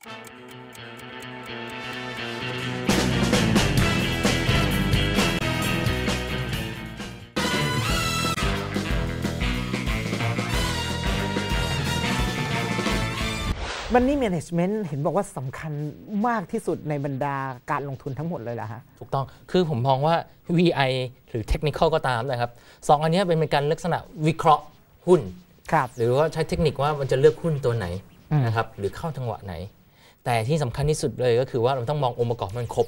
มันนี่แม n จเม m e n เห็นบอกว่าสำคัญมากที่สุดในบรรดาการลงทุนทั้งหมดเลยเหรอฮะ ถูกต้องคือผมมองว่า VI หรือเทคนิคก็ตามนะครับสองอันนี้เป็นการลักษณะวิเคราะห์หุ้นครับหรือว่าใช้เทคนิคว่ามันจะเลือกหุ้นตัวไหนนะครับหรือเข้าจังหวะไหนแต่ที่สำคัญที่สุดเลยก็คือว่าเราต้องมององค์ประกอบมันครบ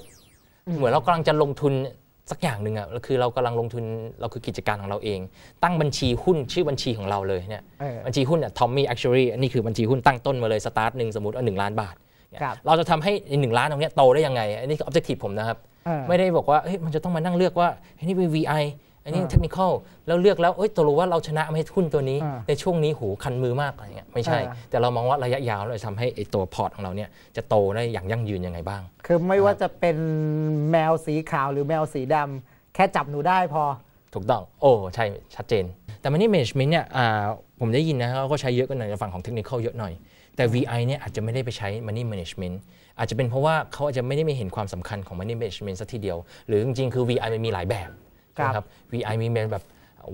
เหมือนเรากำลังจะลงทุนสักอย่างหนึ่งอะคือเรากำลังลงทุนเราคือกิจการของเราเอง ตั้งบัญชีหุ้นชื่อบัญชีของเราเลยเนี่ยบัญชีหุ้นอะทอมมี่แอคชวรี่นี่คือบัญชีหุ้น ตั้งต้นมาเลยสตาร์ทหนึ่งสมมติว่าหนึ่งล้านบาท เราจะทำให้หนึ่งล้านตรงนี้โตได้ยังไงอันนี้คือออบเจกตีฟผมนะครับไม่ได้บอกว่ามันจะต้องมานั่งเลือกว่าเฮ้ยนี่เป็น VI อันนี้เทคนิคแล้วเลือกแล้วเอ้ยตกลงว่าเราชนะไหมหุ้นตัวนี้ ในช่วงนี้หูคันมือมากอะไรเงี้ย ไม่ใช่ แต่เรามองว่าระยะยาว เราจะทำให้ไอตัวพอร์ตของเราเนี่ยจะโตได้อย่างยั่งยืนยังไงบ้าง คือไม่ว่าจะเป็นแมวสีขาวหรือแมวสีดำ แค่จับหนูได้พอ ถูกต้อง โอ้ ใช่ ชัดเจน แต่มันนี่เมจเมนต์เนี่ยผมได้ยินนะเขาก็ใช้เยอะกันหน่อยในฝั่งของเทคนิคเยอะหน่อย แต่ VI เนี่ยอาจจะไม่ได้ไปใช้ Money Management อาจจะเป็นเพราะว่าเขาอาจจะไม่ได้ไม่เห็นความสำคัญของ Money Management สักทีเดียว หรือจริงๆ คือ VI มันมีหลายแบบนะครับ VI มีแบบ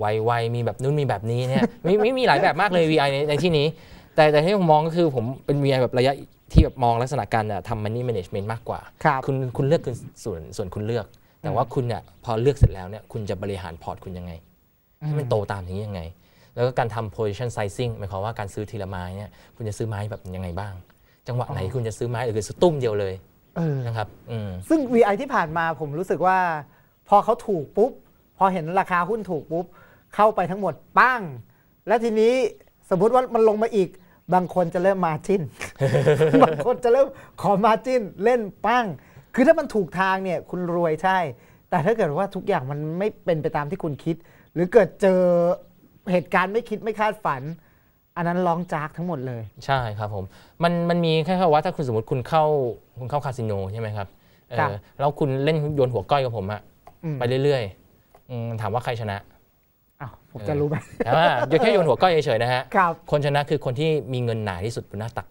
วยวยมีแบบนู้นมีแบบนี้เนี่ยมไม่มีหลายแบบมากเลย VI ในในที่นี้ แต่แต่ที่ผมมองก็คือผมเป็น VI แบบระยะที่แบบมองลักษณะการทำ money management มากกว่าคุณคุณเลือกคุณส่วนส่วนคุณเลือก แต่ว่าคุณเนี่ยพอเลือกเสร็จแล้วเนี่ยคุณจะบริหารพอร์ตคุณยังไงให้มันโตตามอย่างนี้ยังไง แล้วก็การทำ position sizing หมายความว่าการซื้อทีละไม้เนี่ยคุณจะซื้อไม้แบบยังไงบ้างจังหวะไหนคุณจะซื้อไม้หรือซื้อตุ้มเดียวเลยนะครับซึ่ง VI ที่ผ่านมาผมรู้สึกว่า พอเขาถูกปุ๊บพอเห็นราคาหุ้นถูกปุ๊บ เข้าไปทั้งหมด ปั้งและทีนี้สมมติว่ามันลงมาอีก บางคนจะเริ่มมาจิ้นบางคนจะเริ่มขอมาจิ้นเล่นปั้งคือถ้ามันถูกทางเนี่ยคุณรวยใช่ แต่ถ้าเกิดว่าทุกอย่างมันไม่เป็นไปตามที่คุณคิด หรือเกิดเจอเหตุการณ์ไม่คิดไม่คาดฝัน อันนั้นร้องจากทั้งหมดเลย ใช่ครับผม มันมันมีแค่ว่า ถ้าคุณสมมติคุณเข้าคุณเข้าคาสิโนใช่ไหมครับแล้วคุณเล่นโยนหัวก้อยกับผมอะไปเรื่อยถามว่าใครชนะผมจะรู้ไหมแต่ว่าแค่โยนหัวก้อยเฉยๆนะฮะคนชนะคือคนที่มีเงินหนาที่สุดบนหน้าตัก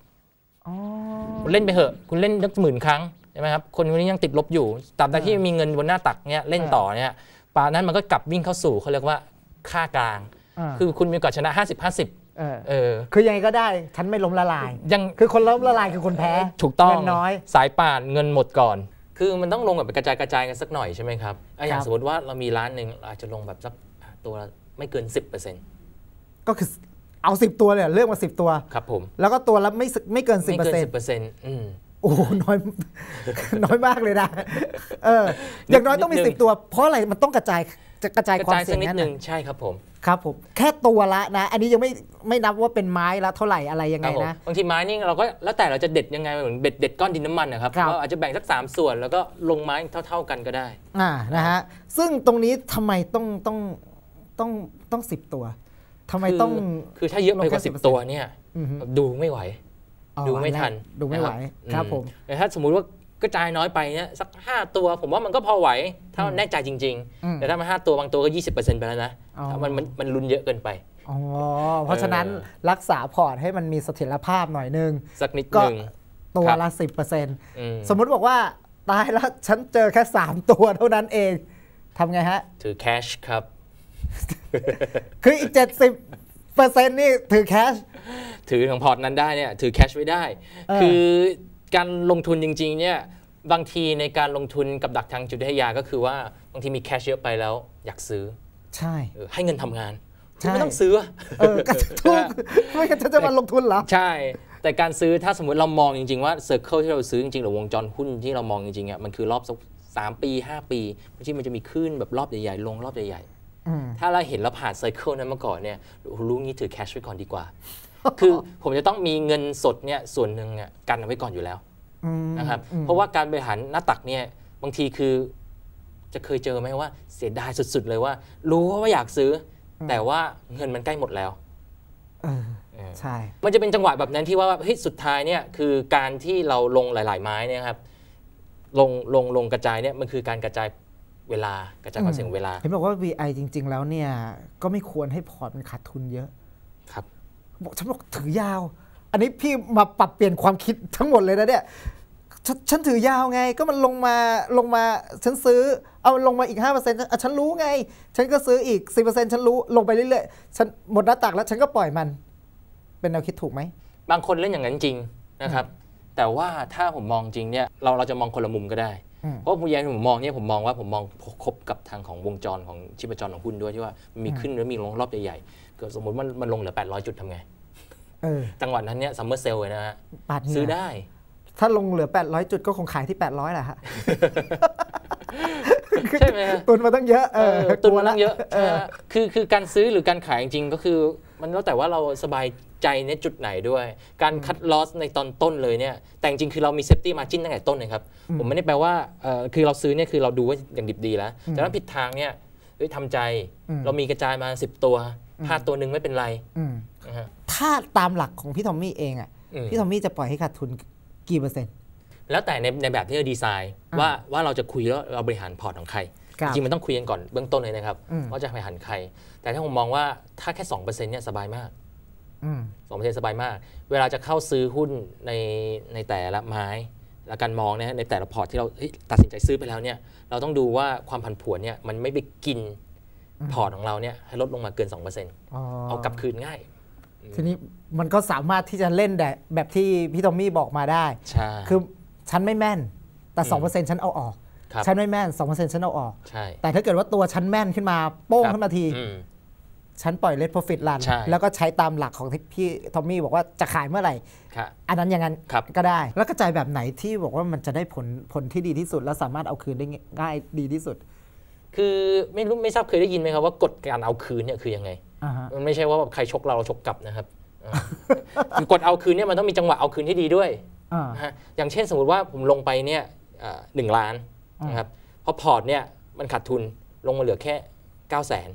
คุณเล่นไปเถอะ คุณเล่นนักหมื่นครั้งใช่ไหมครับคนคนนี้ยังติดลบอยู่ตราบใดที่มีเงินบนหน้าตักเนี้ยเล่นต่อเนี่ย ป่านั้นมันก็กลับวิ่งเข้าสู่เขาเรียกว่าค่ากลาง คือคุณมีโอกาสชนะ50 50เออ คือยังไงก็ได้ ฉันไม่ล้มละลาย ยัง คือคนล้มละลายคือคนแพ้ ถูกต้อง น้อย สายป่านเงินหมดก่อนคือมันต้องลงแบบกระจายกระจายกันสักหน่อยใช่ไหมครับ อย่างสมมติว่าเรามีร้านหนึ่งอาจจะลงแบบสักตัวไม่เกิน 10%ก็คือเอา 10 ตัวเลยเลือกมา10 ตัว ครับผม แล้วก็ตัวละไม่ไม่เกิน 10%ไม่เกิน10%อืมโอ้ น้อยน้อยมากเลยนะ เออ อย่างน้อยต้องมีสิบตัว เพราะอะไร มันต้องกระจาย จะกระจายความเสี่ยงนิดนึงใช่ครับผม ครับผมแค่ตัวละนะอันนี้ยังไม่ไม่นับว่าเป็นไม้ละเท่าไหร่อะไรยังไงนะบางทีไม้นี่เราก็แล้วแต่เราจะเด็ดยังไงเหมือนเด็ดเด็ดก้อนดินน้ำมันนะครับเราอาจจะแบ่งสัก3 ส่วนแล้วก็ลงไม้เท่า ๆกันก็ได้อ่านะฮะซึ่งตรงนี้ทำไมต้องต้องต้องต้องสิบตัว ทำไมต้องคือถ้าเยอะไปกว่าสิบตัวเนี่ยดูไม่ไหวดูไม่ทัน ดูไม่ไหว ครับผม แต่ถ้าสมมุติว่ากระจายน้อยไปเนี่ยสัก 5 ตัวผมว่ามันก็พอไหวถ้าแน่ใจจริง ๆ แต่ถ้ามัน 5 ตัว บางตัวก็ 20%ไปแล้วนะมันมันมันรุนเยอะเกินไปอ๋อเพราะฉะนั้นรักษาพอร์ตให้มันมีเสถียรภาพหน่อยนึง สักนิดนึงตัวละ 10%สมมุติบอกว่าตายแล้วฉันเจอแค่ 3 ตัวเท่านั้นเองทำไงฮะถือแคชครับคืออีก70เปอร์เซ็นต์นี่ถือแคช ถือของพอร์ตนั้นได้เนี่ยถือแคชไว้ได้ คือการลงทุนจริงๆเนี่ยบางทีในการลงทุนกับดักทางจุดวิทยา ก็คือว่าบางทีมีแคชเยอะไปแล้วอยากซื้อ ใช่ ให้เงินทำงานไม่ต้องซื้อ เออถูก ไม่กันจะมาลงทุนหรอ ใช่ แต่การซื้อถ้าสมมติเรามองจริงๆ ว่าเซอร์เคิลที่เราซื้อจริงๆ หรือวงจรหุ้นที่เรามองจริงๆอ่ะมันคือรอบสักสามปี 5 ปีบางทีมันจะมีขึ้นแบบรอบใหญ่ๆลงรอบใหญ่ๆถ้าเราเห็นเราผ่านไซเคิลนั้นมาก่อนเนี่ย รู้งี้ถือแคชไว้ก่อนดีกว่า คือผมจะต้องมีเงินสดเนี่ยส่วนหนึ่งเนี่ยกันเอาไว้ก่อนอยู่แล้วนะครับ เพราะว่าการบริหารหน้าตักเนี่ย บางทีคือจะเคยเจอไหมว่าเสียดายสุด ๆ เลยว่า รู้ว่าอยากซื้อ แต่ว่าเงินมันใกล้หมดแล้วใช่มันจะเป็นจังหวะแบบนั้นที่ว่าเฮ้ยสุดท้ายเนี่ย คือการที่เราลงหลาย ๆ ไม้นี่ครับลงลงลงกระจายเนี่ยมันคือการกระจายเวลากระจายความเสี่ยงเวลาเห็นบอกว่า VI จริง ๆ แล้วเนี่ยก็ไม่ควรให้พอร์ตมันขาดทุนเยอะครับบอกฉันบอกถือยาว อันนี้พี่มาปรับเปลี่ยนความคิดทั้งหมดเลยนะเนี่ยฉฉันถือยาวไงก็มันลงมาลงมา ฉันซื้อเอาลงมาอีก5%อ่นฉันรู้ไง ฉันก็ซื้ออีก10%ฉันรู้ลงไปเรื่อยๆฉันหมดหน้าตักแล้วฉันก็ปล่อยมัน เป็นแนวคิดถูกไหมบางคนเล่นอย่างนั้นจริงนะครับ แต่ว่าถ้าผมมองจริงเนี่ยเราเราจะมองคนละมุมก็ได้เพราะผมยันผมมองเนี่ยผมมองว่าผมมองครบกับทางของวงจรของชิปจรของหุ้นด้วยที่ว่ามีขึ้นแล้วมีลงรอบใหญ่ๆเกิดสมมติมันมันลงเหลือ 800 จุดทำไงจังหวะนั้นเนี่ยซัมเมอร์เซลเลยนะฮะซื้อได้ ถ้าลงเหลือ 800 จุดก็คงขายที่ 800แหละฮะใช่ไหมตุนมาตั้งเยอะตุนมาตั้งเยอะคือคือการซื้อหรือการขายจริงก็คือมันแล้วแต่ว่าเราสบายใจในจุดไหนด้วย การคัดลอสในตอนต้นเลยเนี่ยแต่จริงคือเรามีเซฟตี้มาจิ้นตั้งแต่ต้นเลยครับ ผมไม่ได้แปลว่าคือเราซื้อเนี่ยคือเราดูว่าอย่างดิบดีแล้ว แต่ถ้าผิดทางเนี่ยด้วยทำใจเรามีกระจายมา 10 ตัวพลาดตัวหนึ่งไม่เป็นไร ถ้าตามหลักของพี่ทอมมี่เองอ่ะพี่ทอมมี่จะปล่อยให้ขาดทุนกี่เปอร์เซ็นต์ แล้วแต่ในในแบบที่เราดีไซน์ ว่าว่าเราจะคุยแล้วเราบริหารพอร์ตของใครจริงมันต้องคุยกันก่อนเบื้องต้นเลยนะครับว่าจะไปหันใคร แต่ถ้าผมมองว่าถ้าแค่สองเปอร์เซ็นต์เนี่ยสบายมากสองเปอร์เซ็นต์สบายมาก เวลาจะเข้าซื้อหุ้นในในแต่ละไม้และการมองนะในแต่ละพอร์ตที่เราตัดสินใจซื้อไปแล้วเนี่ย เราต้องดูว่าความผันผวนเนี่ยมันไม่ไปกินพอร์ตของเราเนี่ยให้ลดลงมาเกินสองเปอร์์เเซ็นตอากลับคืนง่าย ทีนี้มันก็สามารถที่จะเล่นแบบที่พี่ทอมมี่บอกมาได้คือฉันไม่แม่นแต่สอองเเปร์ซ็นต์ฉันเอาออกฉันไม่แม่นสองเปอร์เซ็นต์ฉันเอาออกแต่ถ้าเกิดว่าตัวฉันแม่นขึ้นมาโป้งขึ้นมาทีฉันปล่อยเลทโปรฟิตลันแล้วก็ใช้ตามหลักของพี่ทอมมี่บอกว่าจะขายเมื่อไหร่ อันนั้นอย่างนั้นก็ได้แล้วกระจายแบบไหนที่บอกว่ามันจะได้ผลผลที่ดีที่สุด และสามารถเอาคืนได้ง่ายดีที่สุด คือไม่รู้ ไม่ทราบเคยได้ยินไหมครับว่ากฎการเอาคืนเนี่ยคือยังไงมันไม่ใช่ว่าแบบใครชกเราเราชกกลับนะครับคือกฎเอาคืนเนี่ยมันต้องมีจังหวะเอาคืนที่ดีด้วยอย่างเช่นสมมติว่าผมลงไปเนี่ยหนึ่งล้านนะครับพอพอร์ตเนี่ยมันขาดทุนลงมาเหลือแค่ 9 0 0 0 0น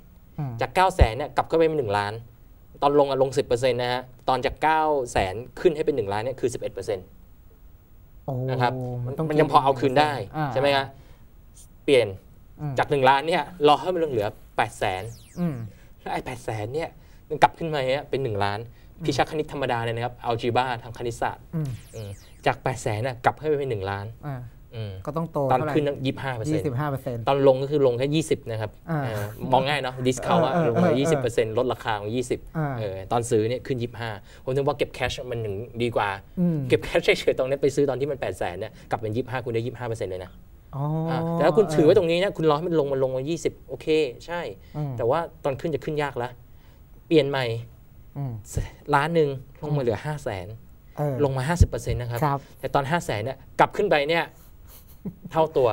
จาก 9 0 0 0 0นเนี่ยกลับก็้าไปเป็นหนึ่งล้าน ตอนลงลง10%นะฮะตอนจาก9 0 0 0 0ขึ้นให้เป็น1ล้านเนี่ยคือ 11%นะครับมันยังพอเอาคืนได้ใช่ไหมครับเปลี่ยนจาก1ล้านเนี่ยรอให้มันเหลือ8 0 0 0 0 0แล้วไอ้แปดแสนเนี่ยมันกลับขึ้นมาเนี่ยเป็น 1 ล้านพิชกคณิตธรรมดาเลยนะครับเอาจีบ้าทางคณิตศาสตร์จาก8 0 0 0 0น่กลับให้เป็น1ล้านก็ต้องโตตอนขึ้นยี่สิบห้าเปอร์เซ็นต์ยี่สิบห้าเปอร์เซ็นต์ตอนลงก็คือลงแค่ยี่สิบนะครับ มองง่ายเนาะ ดิสคาวลงมายี่สิบเปอร์เซ็นต์ลดราคาของยี่สิบตอนซื้อเนี่ยขึ้นยี่สิบห้าผมถึงว่าเก็บแคชมันหนึ่งดีกว่า เก็บแคชเฉยๆตรงนี้ไปซื้อตอนที่มันแปดแสนเนี่ย กลับเป็นยี่สิบห้าคุณได้ยี่สิบห้าเปอร์เซ็นต์เลยนะ แต่ถ้าคุณถือไว้ตรงนี้เนี่ย คุณรอให้มันลงมันลงมายี่สิบโอเค ใช่ แต่ว่าตอนขึ้นจะขึ้นยากละเปลี่ยนใหม่ ล้านหนึ่งลงมาเหลือห้าแสนลงมา50%นะครับแต่ตอน5้าแสนเนี่ยกลับขึ้นไปเนี่ยเท่าตัว